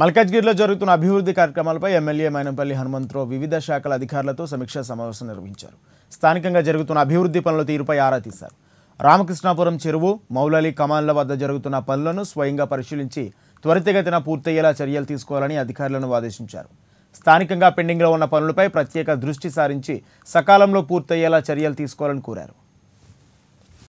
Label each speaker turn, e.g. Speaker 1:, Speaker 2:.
Speaker 1: మల్కాజ్గిరిలో జరుగుతున్న అభివృద్ధి కార్యక్రమాలపై ఎమ్మెల్యే మైనంపల్లి హనుమంతరావు వివిధ శాఖల అధికారులతో సమీక్షా సమావేశం నిర్వహించారు స్థానికంగా జరుగుతున్న అభివృద్ధి పనుల తీరుపై ఆరా తీశారు రామకృష్ణాపురం చెరువు మౌలాలి కమాన్ల వద్ద జరుగుతున్న పనులను స్వయంగా పరిశీలించి త్వరితగతిన పూర్తయ్యేలా చర్యలు తీసుకోవాలని అధికారులను ఆదేశించారు స్థానికంగా పెండింగ్లో ఉన్న పనులపై ప్రత్యేక దృష్టి సారించి సకాలంలో పూర్తయ్యేలా చర్యలు తీసుకోవాలని కోరారు